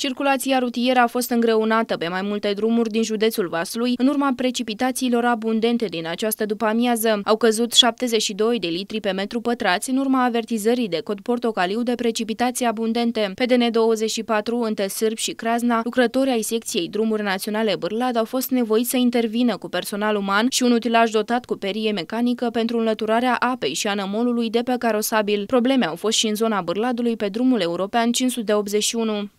Circulația rutieră a fost îngreunată pe mai multe drumuri din județul Vaslui în urma precipitațiilor abundente din această după-amiază. Au căzut 72 de litri pe metru pătrați în urma avertizării de cod portocaliu de precipitații abundente. Pe DN24, între Sârb și Crazna, lucrătorii ai secției Drumuri Naționale Bârlad au fost nevoiți să intervină cu personal uman și un utilaj dotat cu perie mecanică pentru înlăturarea apei și anămolului de pe carosabil. Probleme au fost și în zona Bârladului pe drumul european 581.